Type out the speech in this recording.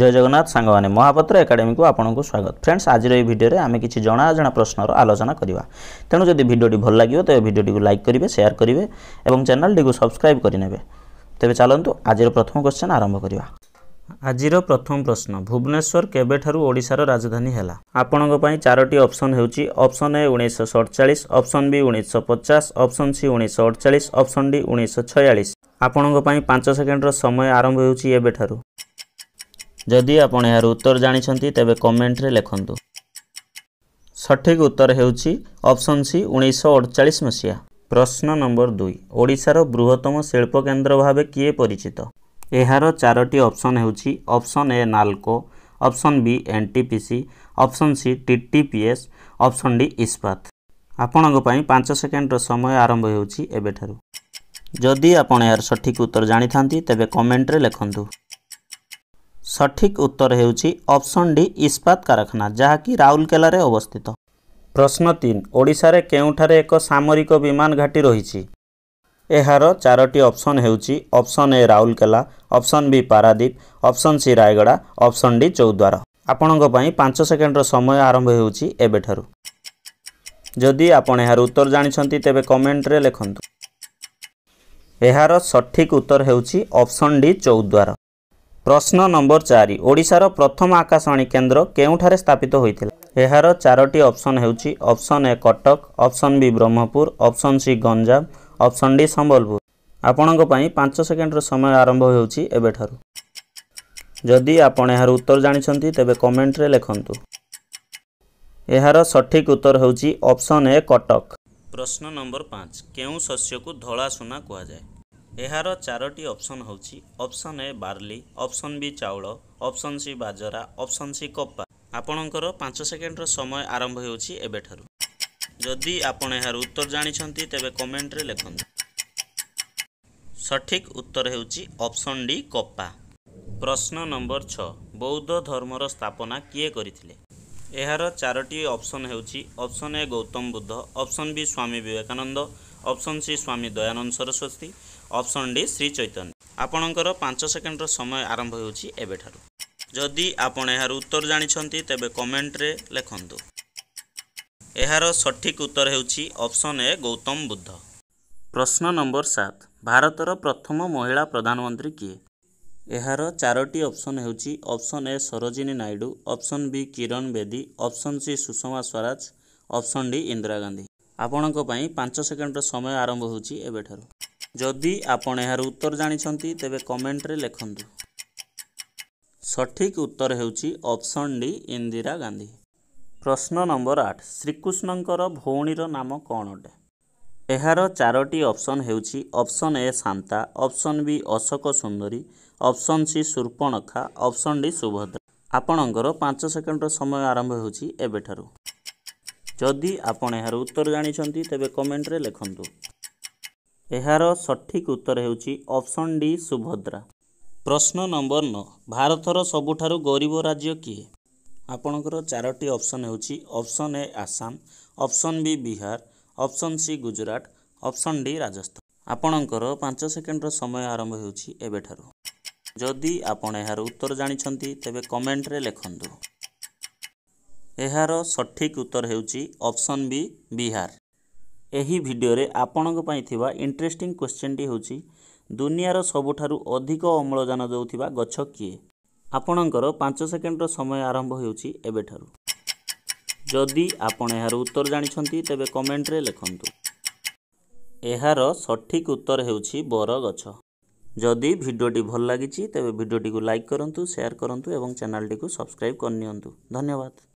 জয় জগন্নাথ ସାଙ୍ଗମାନେ ମହାପାତ୍ର ଏକାଡେମୀକୁ ଆପଣଙ୍କୁ ସ୍ୱାଗତ ଫ୍ରେଣ୍ଡସ୍ ଆଜିର ଏହି ଭିଡ଼ିଓରେ ଆମେ କିଛି ଜଣାଅଜଣା ପ୍ରଶ୍ନର ଆଲୋଚନା କରିବା ତେଣୁ ଯଦି ଭିଡ଼ିଓଟି ଭଲ ଲାଗିବ ତେବେ ଭିଡ଼ିଓଟିକୁ ଲାଇକ୍ କରିବେ ସେୟାର କରିବେ ଏବଂ ଚ୍ୟାନେଲ୍ଟିକୁ ସବସ୍କ୍ରାଇବ୍ କରିନେବେ ତେବେ ଚାଲନ୍ତୁ ଆଜିର ପ୍ରଥମ କ୍ୱେଶ୍ଚନ୍ ଆରମ୍ଭ କରିବା ଆଜିର ପ୍ରଥମ ପ୍ରଶ୍ନ ଭୁବନେଶ୍ୱର କେବେଠାରୁ ଓଡ଼ିଶାର ରାଜଧାନୀ ହେଲା ଆପଣଙ୍କ ପାଇଁ ଚାରୋଟି ଅପସନ୍ ହେଉଛି ଅପସନ୍ ଏ ଉଣେଇଶହ ସଡ଼ଚାଳିଶ ଅପସନ୍ ବି ଉଣେଇଶହ ପଚାଶ ଅପସନ୍ ସି ଉଣେଇଶହ ଅଡ଼ଚାଳିଶ ଅପସନ୍ ଡି ଉଣେଇଶହ ଛୟାଳିଶ ଆପଣଙ୍କ ପାଇଁ ପାଞ୍ଚ ସେକେଣ୍ଡର ସମୟ ଆରମ୍ଭ ହେଉଛି ଏବେଠାରୁ ଯଦି ଆପଣ ଏହାର ଉତ୍ତର ଜାଣିଛନ୍ତି ତେବେ କମେଣ୍ଟରେ ଲେଖନ୍ତୁ ସଠିକ୍ ଉତ୍ତର ହେଉଛି ଅପସନ୍ ସି ଉଣେଇଶହ ଅଡ଼ଚାଳିଶ ମସିହା ପ୍ରଶ୍ନ ନମ୍ବର ଦୁଇ ଓଡ଼ିଶାର ବୃହତ୍ତମ ଶିଳ୍ପ କେନ୍ଦ୍ର ଭାବେ କିଏ ପରିଚିତ ଏହାର ଚାରୋଟି ଅପସନ୍ ହେଉଛି option A NALCO option B N T P C option C T T P S option D Ispat ଆପଣଙ୍କ ପାଇଁ ପାଞ୍ଚ ସେକେଣ୍ଡର ସମୟ ଆରମ୍ଭ ହେଉଛି ଏବେଠାରୁ ଯଦି ଆପଣ ଏହାର ସଠିକ୍ ଉତ୍ତର ଜାଣିଥାନ୍ତି ତେବେ କମେଣ୍ଟରେ ଲେଖନ୍ତୁ ସଠିକ୍ ଉତ୍ତର ହେଉଛି ଅପସନ୍ ଡି ଇସ୍ପାତ କାରଖାନା ଯାହାକି ରାଉରକେଲାରେ ଅବସ୍ଥିତ ପ୍ରଶ୍ନ ତିନି ଓଡ଼ିଶାରେ କେଉଁଠାରେ ଏକ ସାମରିକ ବିମାନ ଘାଟି ରହିଛି ଏହାର ଚାରୋଟି ଅପସନ୍ ହେଉଛି option A Rourkela option B Paradip option C Rayagada option D Choudwar ଆପଣଙ୍କ ପାଇଁ ପାଞ୍ଚ ସେକେଣ୍ଡର ସମୟ ଆରମ୍ଭ ହେଉଛି ଏବେଠାରୁ ଯଦି ଆପଣ ଏହାର ଉତ୍ତର ଜାଣିଛନ୍ତି ତେବେ କମେଣ୍ଟରେ ଲେଖନ୍ତୁ ଏହାର ସଠିକ୍ ଉତ୍ତର ହେଉଛି ଅପସନ୍ ଡି ଚୌଦ୍ୱାର ପ୍ରଶ୍ନ ନମ୍ବର ଚାରି ଓଡ଼ିଶାର ପ୍ରଥମ ଆକାଶବାଣୀ କେନ୍ଦ୍ର କେଉଁଠାରେ ସ୍ଥାପିତ ହୋଇଥିଲା ଏହାର ଚାରୋଟି ଅପସନ୍ ହେଉଛି option A Cuttack option B Berhampur option C Ganjam option D Sambalpur ଆପଣଙ୍କ ପାଇଁ ପାଞ୍ଚ ସେକେଣ୍ଡର ସମୟ ଆରମ୍ଭ ହେଉଛି ଏବେଠାରୁ ଯଦି ଆପଣ ଏହାର ଉତ୍ତର ଜାଣିଛନ୍ତି ତେବେ କମେଣ୍ଟରେ ଲେଖନ୍ତୁ ଏହାର ସଠିକ୍ ଉତ୍ତର ହେଉଛି ଅପସନ୍ ଏ କଟକ ପ୍ରଶ୍ନ ନମ୍ବର ପାଞ୍ଚ କେଉଁ ଶସ୍ୟକୁ ଧଳା ସୁନା କୁହାଯାଏ ଏହାର ଚାରୋଟି ଅପସନ୍ ହେଉଛି option A barley option B ଚାଉଳ ଅପସନ୍ ସି ବାଜରା ଅପସନ୍ ସି କପା ଆପଣଙ୍କର ପାଞ୍ଚ ସେକେଣ୍ଡର ସମୟ ଆରମ୍ଭ ହେଉଛି ଏବେଠାରୁ ଯଦି ଆପଣ ଏହାର ଉତ୍ତର ଜାଣିଛନ୍ତି ତେବେ କମେଣ୍ଟରେ ଲେଖନ୍ତୁ ସଠିକ୍ ଉତ୍ତର ହେଉଛି ଅପସନ୍ ଡି କପା ପ୍ରଶ୍ନ ନମ୍ବର ଛଅ ବୌଦ୍ଧ ଧର୍ମର ସ୍ଥାପନା କିଏ କରିଥିଲେ ଏହାର ଚାରୋଟି ଅପସନ୍ ହେଉଛି option A Gautam Buddha option B Swami Vivekananda option C Swami Dayanand Saraswati option D Shri Chaitanya ଆପଣଙ୍କର ପାଞ୍ଚ ସେକେଣ୍ଡର ସମୟ ଆରମ୍ଭ ହେଉଛି ଏବେଠାରୁ ଯଦି ଆପଣ ଏହାର ଉତ୍ତର ଜାଣିଛନ୍ତି ତେବେ କମେଣ୍ଟରେ ଲେଖନ୍ତୁ ଏହାର ସଠିକ୍ ଉତ୍ତର ହେଉଛି ଅପସନ୍ ଏ ଗୌତମ ବୁଦ୍ଧ ପ୍ରଶ୍ନ ନମ୍ବର ସାତ ଭାରତର ପ୍ରଥମ ମହିଳା ପ୍ରଧାନମନ୍ତ୍ରୀ କିଏ ଏହାର ଚାରୋଟି ଅପସନ୍ ହେଉଛି option A Sarojini Naidu option B Kiran Bedi option C Sushma Swaraj option D Indira Gandhi ଆପଣଙ୍କ ପାଇଁ ପାଞ୍ଚ ସେକେଣ୍ଡର ସମୟ ଆରମ୍ଭ ହେଉଛି ଏବେଠାରୁ ଯଦି ଆପଣ ଏହାର ଉତ୍ତର ଜାଣିଛନ୍ତି ତେବେ କମେଣ୍ଟରେ ଲେଖନ୍ତୁ ସଠିକ୍ ଉତ୍ତର ହେଉଛି ଅପସନ୍ ଡି ଇନ୍ଦିରା ଗାନ୍ଧୀ ପ୍ରଶ୍ନ ନମ୍ବର ଆଠ ଶ୍ରୀକୃଷ୍ଣଙ୍କର ଭଉଣୀର ନାମ କ'ଣ ଅଟେ ଏହାର ଚାରୋଟି ଅପସନ୍ ହେଉଛି option A Shanta option B Ashok Sundari option C Surpanakha option D Subhadra ଆପଣଙ୍କର ପାଞ୍ଚ ସେକେଣ୍ଡର ସମୟ ଆରମ୍ଭ ହେଉଛି ଏବେଠାରୁ ଯଦି ଆପଣ ଏହାର ଉତ୍ତର ଜାଣିଛନ୍ତି ତେବେ କମେଣ୍ଟରେ ଲେଖନ୍ତୁ ଏହାର ସଠିକ୍ ଉତ୍ତର ହେଉଛି ଅପସନ୍ ଡି ସୁଭଦ୍ରା ପ୍ରଶ୍ନ ନମ୍ବର ନଅ ଭାରତର ସବୁଠାରୁ ଗରିବ ରାଜ୍ୟ କିଏ ଆପଣଙ୍କର ଚାରୋଟି ଅପସନ୍ ହେଉଛି option A Assam option B Bihar option C Gujarat option D Rajasthan ଆପଣଙ୍କର ପାଞ୍ଚ ସେକେଣ୍ଡର ସମୟ ଆରମ୍ଭ ହେଉଛି ଏବେଠାରୁ ଯଦି ଆପଣ ଏହାର ଉତ୍ତର ଜାଣିଛନ୍ତି ତେବେ କମେଣ୍ଟରେ ଲେଖନ୍ତୁ ଏହାର ସଠିକ୍ ଉତ୍ତର ହେଉଛି ଅପସନ୍ ବି ବିହାର ଏହି ଭିଡ଼ିଓରେ ଆପଣଙ୍କ ପାଇଁ ଥିବା ଇଣ୍ଟରେଷ୍ଟିଂ କ୍ୱେଶ୍ଚିନ୍ଟି ହେଉଛି ଦୁନିଆର ସବୁଠାରୁ ଅଧିକ ଅମ୍ଳଜାନ ଦେଉଥିବା ଗଛ କିଏ ଆପଣଙ୍କର ପାଞ୍ଚ ସେକେଣ୍ଡର ସମୟ ଆରମ୍ଭ ହେଉଛି ଏବେଠାରୁ ଯଦି ଆପଣ ଏହାର ଉତ୍ତର ଜାଣିଛନ୍ତି ତେବେ କମେଣ୍ଟରେ ଲେଖନ୍ତୁ ଏହାର ସଠିକ୍ ଉତ୍ତର ହେଉଛି ବର ଗଛ ଯଦି ଭିଡ଼ିଓଟି ଭଲ ଲାଗିଛି ତେବେ ଭିଡ଼ିଓଟିକୁ ଲାଇକ୍ କରନ୍ତୁ ସେୟାର କରନ୍ତୁ ଏବଂ ଚ୍ୟାନେଲ୍ଟିକୁ ସବସ୍କ୍ରାଇବ୍ କରିନିଅନ୍ତୁ ଧନ୍ୟବାଦ